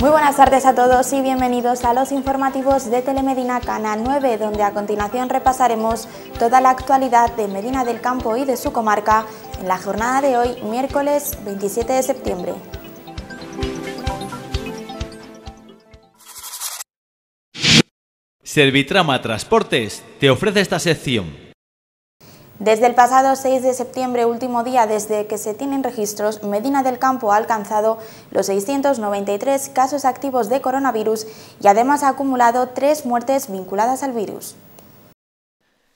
Muy buenas tardes a todos y bienvenidos a los informativos de Telemedina Canal 9, donde a continuación repasaremos toda la actualidad de Medina del Campo y de su comarca en la jornada de hoy, miércoles 27 de septiembre. Servitrama Transportes te ofrece esta sección. Desde el pasado 6 de septiembre, último día desde que se tienen registros, Medina del Campo ha alcanzado los 693 casos activos de coronavirus y además ha acumulado tres muertes vinculadas al virus.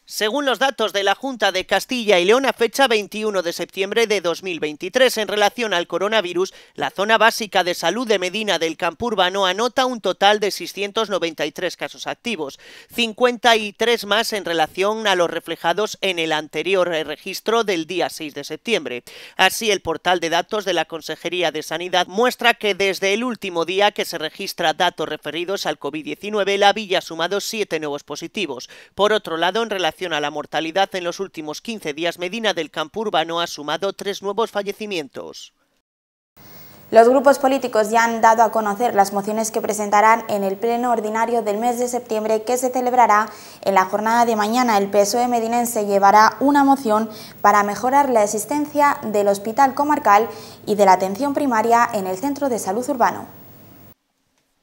Según los datos de la Junta de Castilla y León a fecha 21 de septiembre de 2023 en relación al coronavirus, la zona básica de salud de Medina del campo urbano anota un total de 693 casos activos, 53 más en relación a los reflejados en el anterior registro del día 6 de septiembre. Así, el portal de datos de la Consejería de Sanidad muestra que desde el último día que se registra datos referidos al COVID-19, la villa ha sumado 7 nuevos positivos. Por otro lado, en relación a la mortalidad, en los últimos 15 días Medina del campo urbano ha sumado tres nuevos fallecimientos. Los grupos políticos ya han dado a conocer las mociones que presentarán en el pleno ordinario del mes de septiembre que se celebrará en la jornada de mañana. El PSOE medinense llevará una moción para mejorar la existencia del hospital comarcal y de la atención primaria en el centro de salud urbano.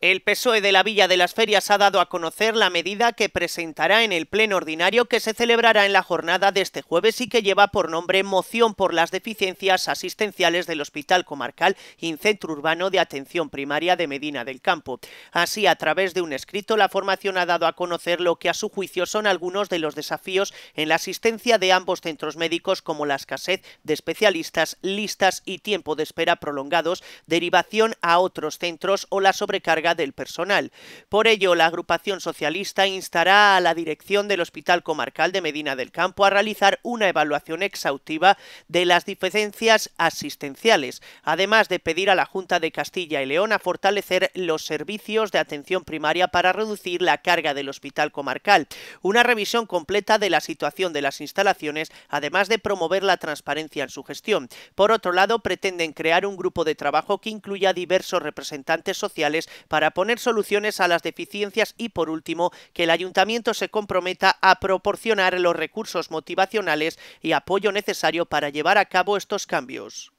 El PSOE de la Villa de las Ferias ha dado a conocer la medida que presentará en el Pleno Ordinario que se celebrará en la jornada de este jueves y que lleva por nombre Moción por las deficiencias asistenciales del Hospital Comarcal Centro Urbano de Atención Primaria de Medina del Campo. Así, a través de un escrito, la formación ha dado a conocer lo que a su juicio son algunos de los desafíos en la asistencia de ambos centros médicos como la escasez de especialistas, listas y tiempo de espera prolongados, derivación a otros centros o la sobrecarga del personal. Por ello, la agrupación socialista instará a la dirección del Hospital Comarcal de Medina del Campo a realizar una evaluación exhaustiva de las diferencias asistenciales, además de pedir a la Junta de Castilla y León a fortalecer los servicios de atención primaria para reducir la carga del hospital comarcal, una revisión completa de la situación de las instalaciones, además de promover la transparencia en su gestión. Por otro lado, pretenden crear un grupo de trabajo que incluya diversos representantes sociales para para poner soluciones a las deficiencias y, por último, que el ayuntamiento se comprometa a proporcionar los recursos motivacionales y apoyo necesario para llevar a cabo estos cambios.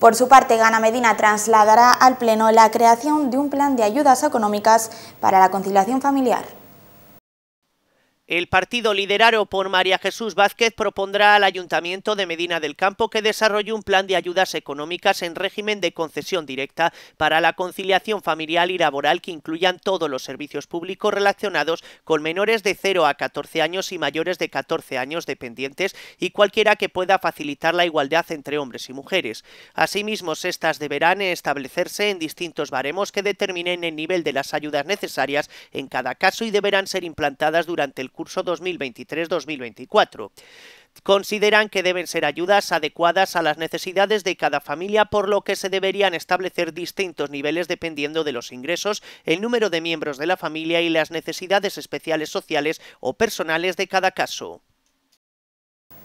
Por su parte, Gana Medina trasladará al Pleno la creación de un plan de ayudas económicas para la conciliación familiar. El partido liderado por María Jesús Vázquez propondrá al Ayuntamiento de Medina del Campo que desarrolle un plan de ayudas económicas en régimen de concesión directa para la conciliación familiar y laboral que incluyan todos los servicios públicos relacionados con menores de 0 a 14 años y mayores de 14 años dependientes y cualquiera que pueda facilitar la igualdad entre hombres y mujeres. Asimismo, estas deberán establecerse en distintos baremos que determinen el nivel de las ayudas necesarias en cada caso y deberán ser implantadas durante el curso curso 2023-2024. Consideran que deben ser ayudas adecuadas a las necesidades de cada familia, por lo que se deberían establecer distintos niveles dependiendo de los ingresos, el número de miembros de la familia y las necesidades especiales sociales o personales de cada caso.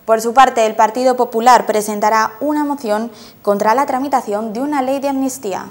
Por su parte, el Partido Popular presentará una moción contra la tramitación de una ley de amnistía.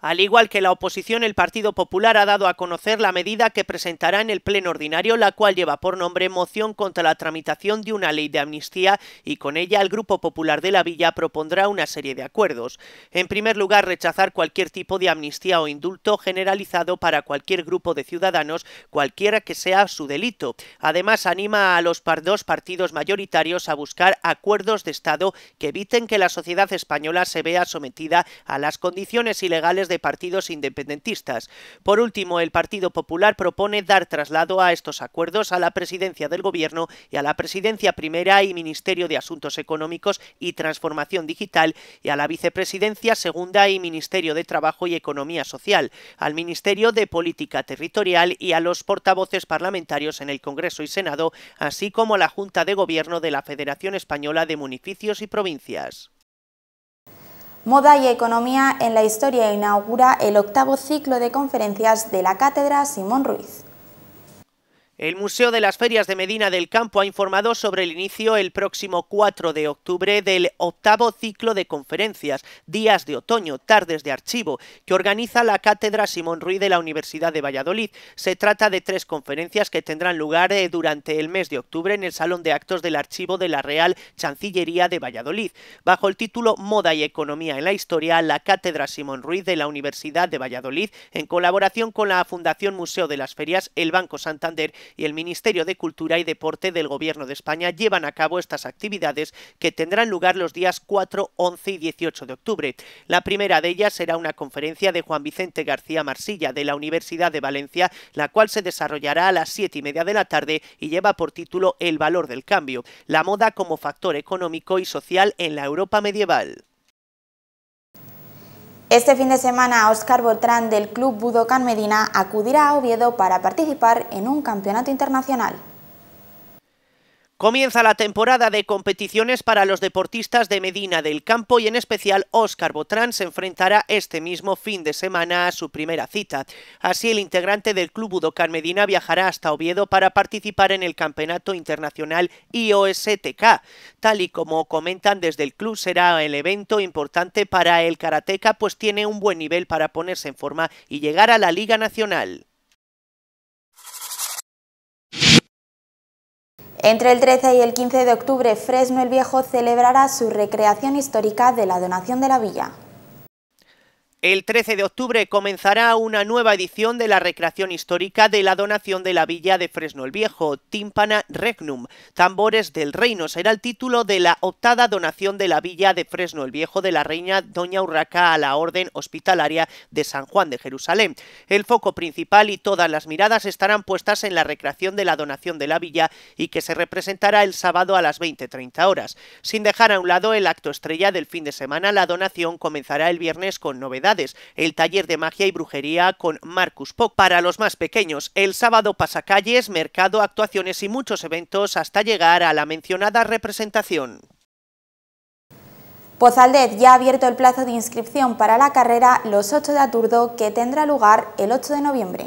Al igual que la oposición, el Partido Popular ha dado a conocer la medida que presentará en el Pleno Ordinario, la cual lleva por nombre Moción contra la tramitación de una ley de amnistía y con ella el Grupo Popular de la Villa propondrá una serie de acuerdos. En primer lugar, rechazar cualquier tipo de amnistía o indulto generalizado para cualquier grupo de ciudadanos, cualquiera que sea su delito. Además, anima a los dos partidos mayoritarios a buscar acuerdos de Estado que eviten que la sociedad española se vea sometida a las condiciones ilegales de partidos independentistas. Por último, el Partido Popular propone dar traslado a estos acuerdos a la presidencia del Gobierno y a la presidencia primera y Ministerio de Asuntos Económicos y Transformación Digital y a la vicepresidencia segunda y Ministerio de Trabajo y Economía Social, al Ministerio de Política Territorial y a los portavoces parlamentarios en el Congreso y Senado, así como a la Junta de Gobierno de la Federación Española de Municipios y Provincias. Moda y Economía en la Historia inaugura el octavo ciclo de conferencias de la Cátedra Simón Ruiz. El Museo de las Ferias de Medina del Campo ha informado sobre el inicio el próximo 4 de octubre del octavo ciclo de conferencias, Días de Otoño, Tardes de Archivo, que organiza la Cátedra Simón Ruiz de la Universidad de Valladolid. Se trata de tres conferencias que tendrán lugar eh, durante el mes de octubre en el Salón de Actos del Archivo de la Real Chancillería de Valladolid. Bajo el título Moda y Economía en la Historia, la Cátedra Simón Ruiz de la Universidad de Valladolid, en colaboración con la Fundación Museo de las Ferias, el Banco Santander y el Ministerio de Cultura y Deporte del Gobierno de España llevan a cabo estas actividades que tendrán lugar los días 4, 11 y 18 de octubre. La primera de ellas será una conferencia de Juan Vicente García Marsilla de la Universidad de Valencia, la cual se desarrollará a las 7 y media de la tarde y lleva por título El valor del cambio, la moda como factor económico y social en la Europa medieval. Este fin de semana, Óscar Botrán del Club Budokan Medina acudirá a Oviedo para participar en un campeonato internacional. Comienza la temporada de competiciones para los deportistas de Medina del Campo y en especial Óscar Botrán se enfrentará este mismo fin de semana a su primera cita. Así el integrante del club Budokan Medina viajará hasta Oviedo para participar en el Campeonato Internacional IOSTK. Tal y como comentan desde el club será el evento importante para el karateca pues tiene un buen nivel para ponerse en forma y llegar a la Liga Nacional. Entre el 13 y el 15 de octubre, Fresno el Viejo celebrará su recreación histórica de la donación de la villa. El 13 de octubre comenzará una nueva edición de la recreación histórica de la donación de la villa de Fresno el Viejo, Tímpana Regnum, Tambores del Reino, será el título de la octava donación de la villa de Fresno el Viejo de la reina Doña Urraca a la Orden Hospitalaria de San Juan de Jerusalén. El foco principal y todas las miradas estarán puestas en la recreación de la donación de la villa y que se representará el sábado a las 20.30 horas. Sin dejar a un lado el acto estrella del fin de semana, la donación comenzará el viernes con novedades el taller de magia y brujería con Marcus Pop. Para los más pequeños, el sábado pasacalles, mercado, actuaciones y muchos eventos hasta llegar a la mencionada representación. Pozaldez ya ha abierto el plazo de inscripción para la carrera Los 8 de Aturdo que tendrá lugar el 8 de noviembre.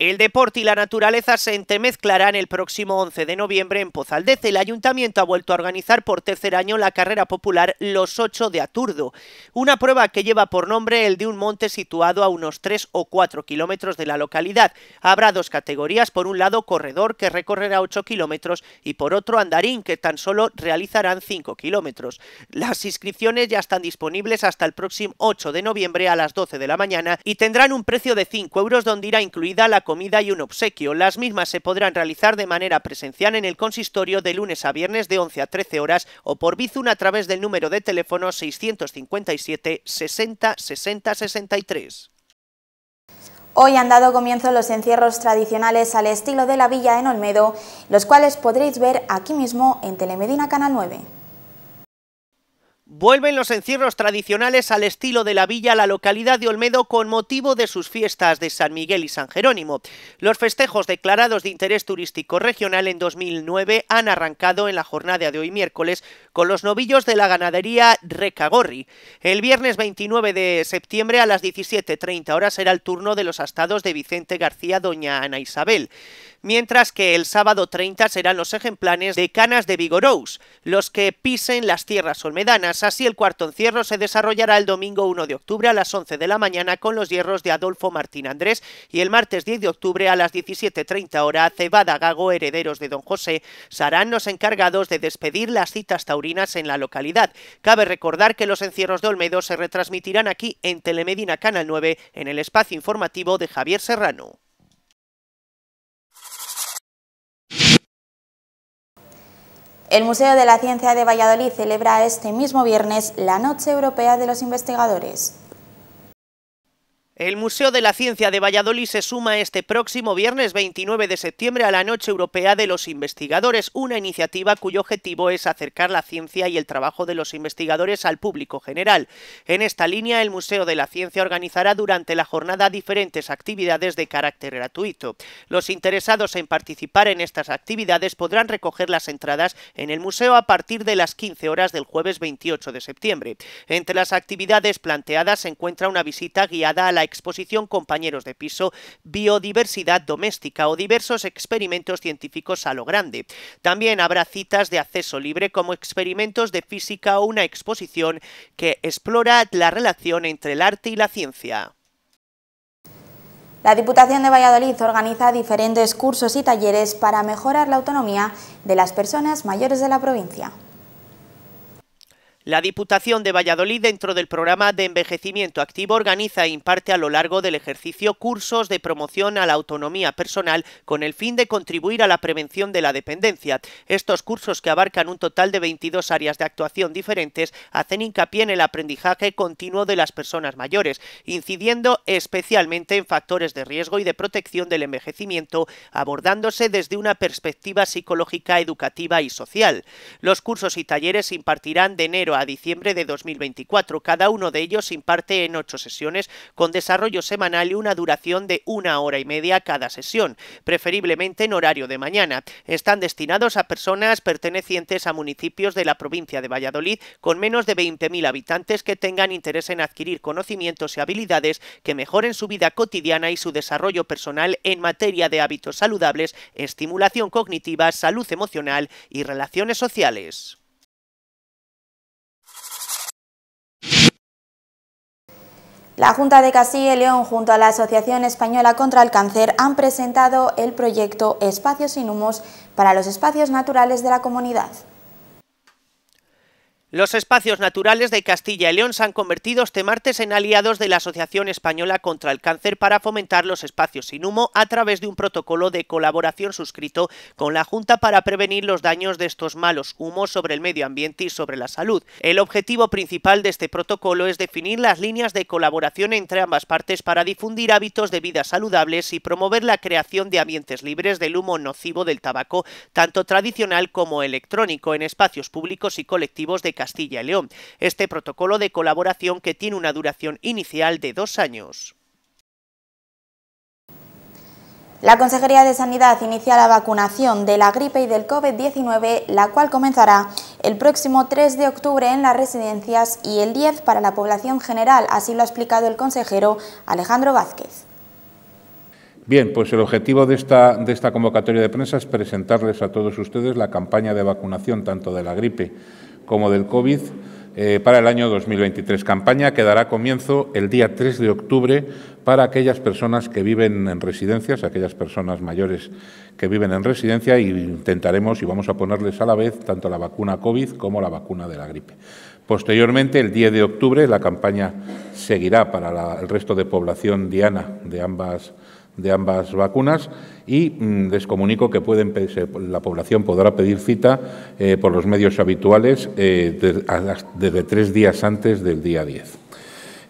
El deporte y la naturaleza se entremezclarán el próximo 11 de noviembre en Pozaldece. El ayuntamiento ha vuelto a organizar por tercer año la carrera popular Los Ocho de Aturdo, una prueba que lleva por nombre el de un monte situado a unos 3 o 4 kilómetros de la localidad. Habrá dos categorías, por un lado corredor que recorrerá 8 kilómetros y por otro andarín que tan solo realizarán 5 kilómetros. Las inscripciones ya están disponibles hasta el próximo 8 de noviembre a las 12 de la mañana y tendrán un precio de 5 euros donde irá incluida la comida y un obsequio. Las mismas se podrán realizar de manera presencial en el consistorio de lunes a viernes de 11 a 13 horas o por Bizum a través del número de teléfono 657 60 60 63. Hoy han dado comienzo los encierros tradicionales al estilo de la villa en Olmedo, los cuales podréis ver aquí mismo en Telemedina Canal 9. Vuelven los encierros tradicionales al estilo de la villa a la localidad de Olmedo con motivo de sus fiestas de San Miguel y San Jerónimo. Los festejos declarados de interés turístico regional en 2009 han arrancado en la jornada de hoy miércoles con los novillos de la ganadería Recagorri. El viernes 29 de septiembre a las 17.30 horas será el turno de los astados de Vicente García Doña Ana Isabel mientras que el sábado 30 serán los ejemplares de canas de Vigorous, los que pisen las tierras olmedanas, así el cuarto encierro se desarrollará el domingo 1 de octubre a las 11 de la mañana con los hierros de Adolfo Martín Andrés y el martes 10 de octubre a las 17.30 hora Cebada Gago, herederos de Don José, serán los encargados de despedir las citas taurinas en la localidad. Cabe recordar que los encierros de Olmedo se retransmitirán aquí en Telemedina Canal 9 en el espacio informativo de Javier Serrano. El Museo de la Ciencia de Valladolid celebra este mismo viernes la Noche Europea de los Investigadores. El Museo de la Ciencia de Valladolid se suma este próximo viernes 29 de septiembre a la Noche Europea de los Investigadores, una iniciativa cuyo objetivo es acercar la ciencia y el trabajo de los investigadores al público general. En esta línea, el Museo de la Ciencia organizará durante la jornada diferentes actividades de carácter gratuito. Los interesados en participar en estas actividades podrán recoger las entradas en el museo a partir de las 15 horas del jueves 28 de septiembre. Entre las actividades planteadas se encuentra una visita guiada a la exposición Compañeros de Piso, Biodiversidad Doméstica o diversos experimentos científicos a lo grande. También habrá citas de acceso libre como experimentos de física o una exposición que explora la relación entre el arte y la ciencia. La Diputación de Valladolid organiza diferentes cursos y talleres para mejorar la autonomía de las personas mayores de la provincia. La Diputación de Valladolid, dentro del programa de envejecimiento activo, organiza e imparte a lo largo del ejercicio cursos de promoción a la autonomía personal con el fin de contribuir a la prevención de la dependencia. Estos cursos, que abarcan un total de 22 áreas de actuación diferentes, hacen hincapié en el aprendizaje continuo de las personas mayores, incidiendo especialmente en factores de riesgo y de protección del envejecimiento, abordándose desde una perspectiva psicológica, educativa y social. Los cursos y talleres se impartirán de enero a diciembre de 2024. Cada uno de ellos imparte en ocho sesiones con desarrollo semanal y una duración de una hora y media cada sesión, preferiblemente en horario de mañana. Están destinados a personas pertenecientes a municipios de la provincia de Valladolid con menos de 20.000 habitantes que tengan interés en adquirir conocimientos y habilidades que mejoren su vida cotidiana y su desarrollo personal en materia de hábitos saludables, estimulación cognitiva, salud emocional y relaciones sociales. La Junta de Castilla y León junto a la Asociación Española contra el Cáncer han presentado el proyecto Espacios sin Humos para los espacios naturales de la comunidad. Los espacios naturales de Castilla y León se han convertido este martes en aliados de la Asociación Española contra el Cáncer para fomentar los espacios sin humo a través de un protocolo de colaboración suscrito con la Junta para prevenir los daños de estos malos humos sobre el medio ambiente y sobre la salud. El objetivo principal de este protocolo es definir las líneas de colaboración entre ambas partes para difundir hábitos de vida saludables y promover la creación de ambientes libres del humo nocivo del tabaco, tanto tradicional como electrónico, en espacios públicos y colectivos de Castilla y León. Este protocolo de colaboración que tiene una duración inicial de dos años. La Consejería de Sanidad inicia la vacunación de la gripe y del COVID-19, la cual comenzará el próximo 3 de octubre en las residencias y el 10 para la población general, así lo ha explicado el consejero Alejandro Vázquez. Bien, pues el objetivo de esta, convocatoria de prensa es presentarles a todos ustedes la campaña de vacunación tanto de la gripe como del COVID eh, para el año 2023. Campaña que dará comienzo el día 3 de octubre para aquellas personas que viven en residencias, aquellas personas mayores que viven en residencia y e intentaremos y vamos a ponerles a la vez tanto la vacuna COVID como la vacuna de la gripe. Posteriormente, el 10 de octubre, la campaña seguirá para el resto de población diana de ambas de ambas vacunas y descomunico mm, les comunico que pueden, la población podrá pedir cita eh, por los medios habituales eh, desde tres días antes del día 10.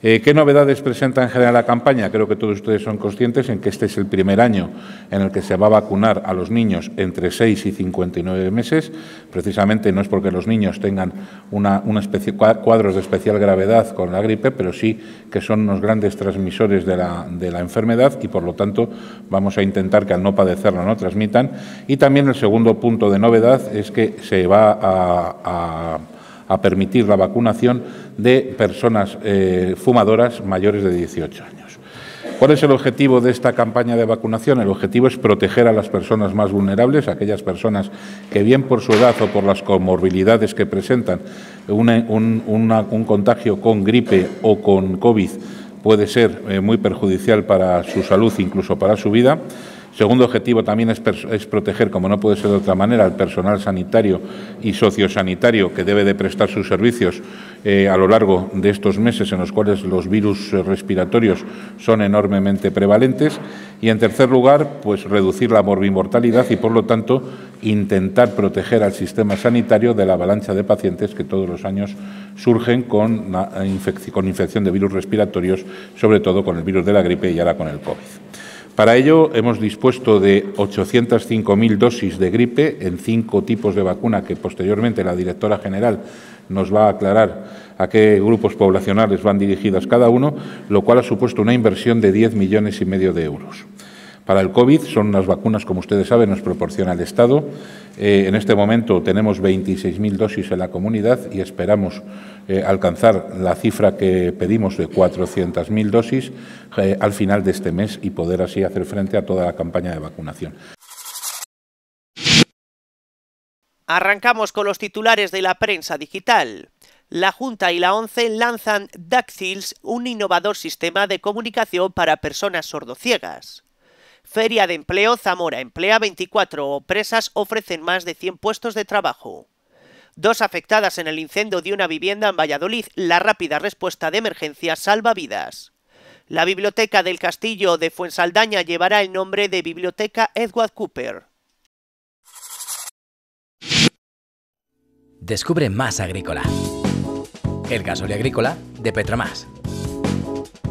Eh, ¿Qué novedades presenta en general la campaña? Creo que todos ustedes son conscientes en que este es el primer año en el que se va a vacunar a los niños entre 6 y 59 meses. Precisamente no es porque los niños tengan una, cuadros de especial gravedad con la gripe, pero sí que son unos grandes transmisores de la, enfermedad y, por lo tanto, vamos a intentar que al no padecerla no transmitan. Y también el segundo punto de novedad es que se va a a permitir la vacunación de personas eh, fumadoras mayores de 18 años. ¿Cuál es el objetivo de esta campaña de vacunación? El objetivo es proteger a las personas más vulnerables, aquellas personas que bien por su edad o por las comorbilidades que presentan un, contagio con gripe o con COVID puede ser eh, muy perjudicial para su salud, incluso para su vida. Segundo objetivo también es, proteger, como no puede ser de otra manera, al personal sanitario y sociosanitario que debe de prestar sus servicios eh, a lo largo de estos meses en los cuales los virus eh, respiratorios son enormemente prevalentes. Y en tercer lugar, pues reducir la morbimortalidad y, por lo tanto, intentar proteger al sistema sanitario de la avalancha de pacientes que todos los años surgen con, eh, con infección de virus respiratorios, sobre todo con el virus de la gripe y ahora con el COVID. Para ello hemos dispuesto de 805.000 dosis de gripe en cinco tipos de vacuna que posteriormente la directora general nos va a aclarar a qué grupos poblacionales van dirigidas cada uno, lo cual ha supuesto una inversión de 10 millones y medio de euros. Para el COVID son unas vacunas, como ustedes saben, nos proporciona el Estado. Eh, en este momento tenemos 26.000 dosis en la comunidad y esperamos eh, alcanzar la cifra que pedimos de 400.000 dosis eh, al final de este mes y poder así hacer frente a toda la campaña de vacunación. Arrancamos con los titulares de la prensa digital. La Junta y la ONCE lanzan Dactils, un innovador sistema de comunicación para personas sordociegas. Feria de Empleo Zamora, emplea 24 Presas ofrecen más de 100 puestos de trabajo. Dos afectadas en el incendio de una vivienda en Valladolid, la rápida respuesta de emergencias salva vidas. La Biblioteca del Castillo de Fuensaldaña llevará el nombre de Biblioteca Edward Cooper. Descubre más agrícola. El gasóleo agrícola de Petromás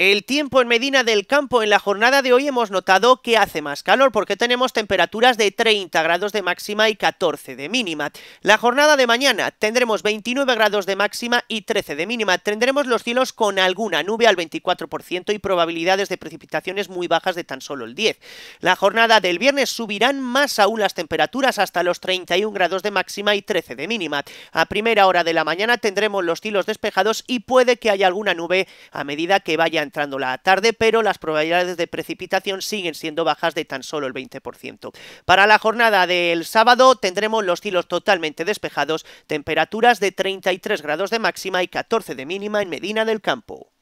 El tiempo en Medina del Campo en la jornada de hoy hemos notado que hace más calor porque tenemos temperaturas de 30 grados de máxima y 14 de mínima. La jornada de mañana tendremos 29 grados de máxima y 13 de mínima. Tendremos los cielos con alguna nube al 24% y probabilidades de precipitaciones muy bajas de tan solo el 10. La jornada del viernes subirán más aún las temperaturas hasta los 31 grados de máxima y 13 de mínima. A primera hora de la mañana tendremos los cielos despejados y puede que haya alguna nube a medida que vayan entrando la tarde, pero las probabilidades de precipitación siguen siendo bajas de tan solo el 20%. Para la jornada del sábado tendremos los cielos totalmente despejados, temperaturas de 33 grados de máxima y 14 de mínima en Medina del Campo.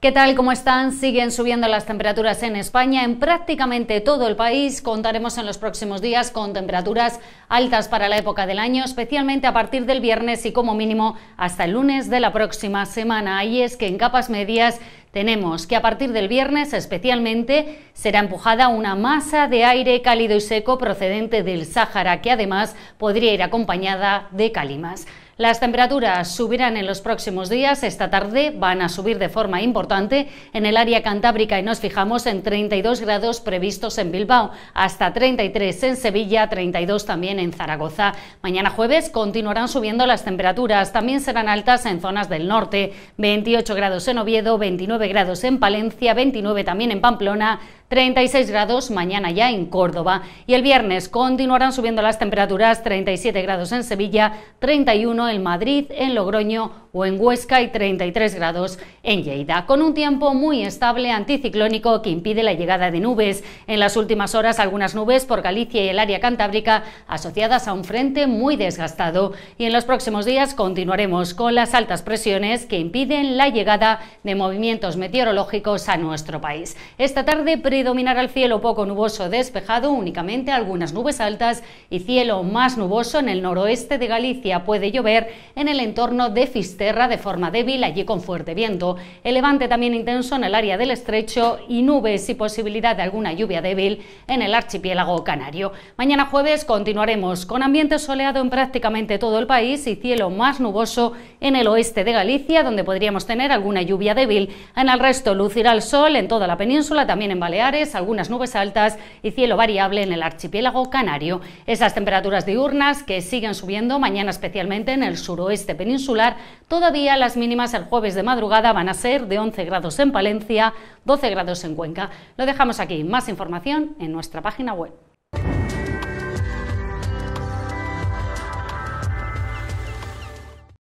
¿Qué tal? ¿Cómo están? Siguen subiendo las temperaturas en España, en prácticamente todo el país. Contaremos en los próximos días con temperaturas altas para la época del año, especialmente a partir del viernes y como mínimo hasta el lunes de la próxima semana. Y es que en capas medias tenemos que a partir del viernes especialmente será empujada una masa de aire cálido y seco procedente del Sáhara, que además podría ir acompañada de calimas. Las temperaturas subirán en los próximos días. Esta tarde van a subir de forma importante en el área cantábrica y nos fijamos en 32 grados previstos en Bilbao, hasta 33 en Sevilla, 32 también en Zaragoza. Mañana jueves continuarán subiendo las temperaturas. También serán altas en zonas del norte, 28 grados en Oviedo, 29 grados en Palencia, 29 también en Pamplona. 36 grados mañana ya en Córdoba y el viernes continuarán subiendo las temperaturas 37 grados en Sevilla, 31 en Madrid, en Logroño o en Huesca y 33 grados en Lleida, con un tiempo muy estable anticiclónico que impide la llegada de nubes. En las últimas horas algunas nubes por Galicia y el área cantábrica asociadas a un frente muy desgastado y en los próximos días continuaremos con las altas presiones que impiden la llegada de movimientos meteorológicos a nuestro país. Esta tarde dominar el cielo poco nuboso despejado, únicamente algunas nubes altas y cielo más nuboso en el noroeste de Galicia. Puede llover en el entorno de Fisterra de forma débil, allí con fuerte viento. Elevante también intenso en el área del estrecho y nubes y posibilidad de alguna lluvia débil en el archipiélago canario. Mañana jueves continuaremos con ambiente soleado en prácticamente todo el país y cielo más nuboso en el oeste de Galicia, donde podríamos tener alguna lluvia débil. En el resto lucirá el sol en toda la península, también en Balear algunas nubes altas y cielo variable en el archipiélago canario. Esas temperaturas diurnas que siguen subiendo mañana especialmente en el suroeste peninsular, todavía las mínimas el jueves de madrugada van a ser de 11 grados en Palencia, 12 grados en Cuenca. Lo dejamos aquí, más información en nuestra página web.